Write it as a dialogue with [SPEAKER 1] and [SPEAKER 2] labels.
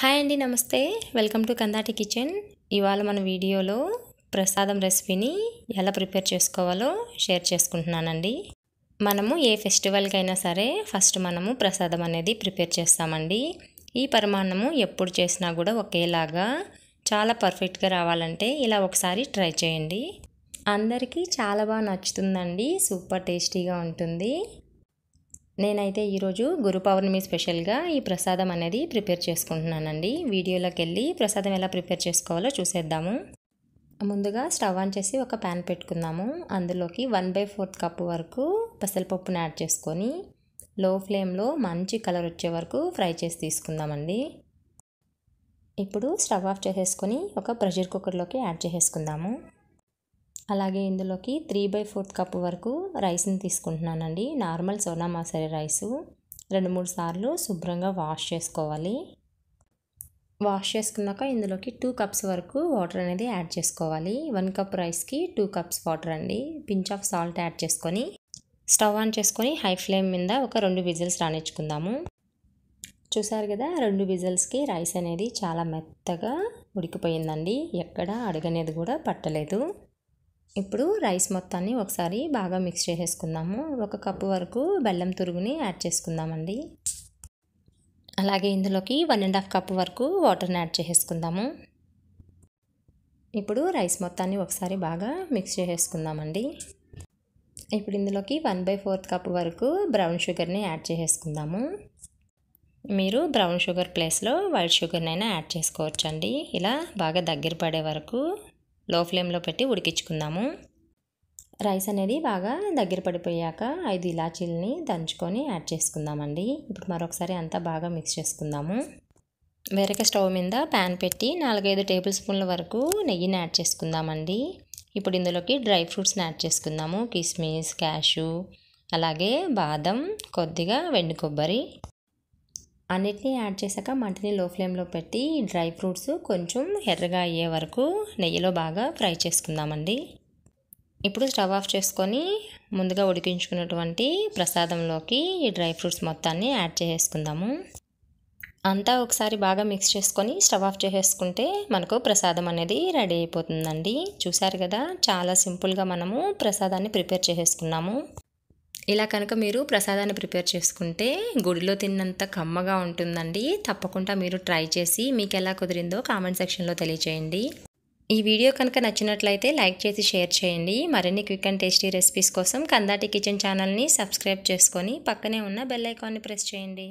[SPEAKER 1] hi అండి నమస్తే welcome to Kandati kitchen ఇవాళ మన వీడియోలో ప్రసాదం రెసిపీని ఎలా ప్రిపేర్ చేసుకోవాలో షేర్ చేసుకుంటున్నానండి మనము ఏ ఫెస్టివల్కైనా సరే ఫస్ట్ మనము ప్రసాదం అనేది ప్రిపేర్ చేస్తామండి ఈ పరిమాణము ఎప్పుడు చేసినా కూడా ఒకేలాగా చాలా పర్ఫెక్ట్గా రావాలంటే ఇలా ఒకసారి ట్రై చేయండి అందరికీ చాలా బాగా నచ్చుతుందండి సూపర్ టేస్టీగా ఉంటుంది నేనైతే ఈరోజు గురు పౌర్ణమి స్పెషల్గా ఈ ప్రసాదం అనేది ప్రిపేర్ చేసుకుంటున్నానండి వీడియోలోకి వెళ్ళి ప్రసాదం ఎలా ప్రిపేర్ చేసుకోవాలో చూసేద్దాము ముందుగా స్టవ్ ఆన్ చేసి ఒక ప్యాన్ పెట్టుకుందాము అందులోకి వన్ బై ఫోర్త్ కప్పు వరకు పెసరపప్పును యాడ్ చేసుకొని లో ఫ్లేమ్లో మంచి కలర్ వచ్చే వరకు ఫ్రై చేసి తీసుకుందామండి ఇప్పుడు స్టవ్ ఆఫ్ చేసేసుకొని ఒక ప్రెషర్ కుక్కర్లోకి యాడ్ చేసేసుకుందాము అలాగే ఇందులోకి త్రీ బై ఫోర్త్ కప్ వరకు రైస్ని తీసుకుంటున్నానండి నార్మల్ సోనా మసరి రైసు రెండు మూడు సార్లు శుభ్రంగా వాష్ చేసుకోవాలి వాష్ చేసుకున్నాక ఇందులోకి టూ కప్స్ వరకు వాటర్ అనేది యాడ్ చేసుకోవాలి వన్ కప్ రైస్కి టూ కప్స్ వాటర్ అండి పించ్ ఆఫ్ సాల్ట్ యాడ్ చేసుకొని స్టవ్ ఆన్ చేసుకొని హై ఫ్లేమ్ మీద ఒక రెండు విజిల్స్ రానిచ్చుకుందాము చూసారు కదా రెండు విజిల్స్కి రైస్ అనేది చాలా మెత్తగా ఉడికిపోయిందండి ఎక్కడ అడగనేది కూడా పట్టలేదు ఇప్పుడు రైస్ మొత్తాన్ని ఒకసారి బాగా మిక్స్ చేసేసుకుందాము ఒక కప్పు వరకు బెల్లం తురుగుని యాడ్ చేసుకుందామండి అలాగే ఇందులోకి వన్ అండ్ హాఫ్ కప్ వరకు వాటర్ని యాడ్ చేసేసుకుందాము ఇప్పుడు రైస్ మొత్తాన్ని ఒకసారి బాగా మిక్స్ చేసేసుకుందామండి ఇప్పుడు ఇందులోకి వన్ బై ఫోర్త్ కప్ వరకు బ్రౌన్ షుగర్ని యాడ్ చేసేసుకుందాము మీరు బ్రౌన్ షుగర్ ప్లేస్లో వైట్ షుగర్నైనా యాడ్ చేసుకోవచ్చండి ఇలా బాగా దగ్గర పడే వరకు లో ఫ్లేమ్లో పెట్టి ఉడికించుకుందాము రైస్ అనేది బాగా దగ్గర పడిపోయాక ఐదు ఇలాచీలని దంచుకొని యాడ్ చేసుకుందామండి ఇప్పుడు మరొకసారి అంతా బాగా మిక్స్ చేసుకుందాము వేరొక స్టవ్ మీద ప్యాన్ పెట్టి నాలుగైదు టేబుల్ స్పూన్ల వరకు నెయ్యిని యాడ్ చేసుకుందామండి ఇప్పుడు ఇందులోకి డ్రై ఫ్రూట్స్ని యాడ్ చేసుకుందాము కిస్మిస్ క్యాషు అలాగే బాదం కొద్దిగా వెండి కొబ్బరి అన్నిటినీ యాడ్ చేశాక మంటని లో ఫ్లేమ్లో పెట్టి డ్రై ఫ్రూట్స్ కొంచెం ఎర్రగా అయ్యే వరకు నెయ్యిలో బాగా ఫ్రై చేసుకుందామండి ఇప్పుడు స్టవ్ ఆఫ్ చేసుకొని ముందుగా ఉడికించుకున్నటువంటి ప్రసాదంలోకి ఈ డ్రై ఫ్రూట్స్ మొత్తాన్ని యాడ్ చేసుకుందాము అంతా ఒకసారి బాగా మిక్స్ చేసుకొని స్టవ్ ఆఫ్ చేసేసుకుంటే మనకు ప్రసాదం అనేది రెడీ అయిపోతుందండి చూసారు కదా చాలా సింపుల్గా మనము ప్రసాదాన్ని ప్రిపేర్ చేసేసుకున్నాము ఇలా కనుక మీరు ప్రసాదాన్ని ప్రిపేర్ చేసుకుంటే గుడిలో తిన్నంత కమ్మగా ఉంటుందండి తప్పకుండా మీరు ట్రై చేసి మీకు ఎలా కుదిరిందో కామెంట్ సెక్షన్లో తెలియజేయండి ఈ వీడియో కనుక నచ్చినట్లయితే లైక్ చేసి షేర్ చేయండి మరిన్ని క్విక్ అండ్ టేస్టీ రెసిపీస్ కోసం కందాటి కిచెన్ ఛానల్ని సబ్స్క్రైబ్ చేసుకొని పక్కనే ఉన్న బెల్ ఐకాన్ని ప్రెస్ చేయండి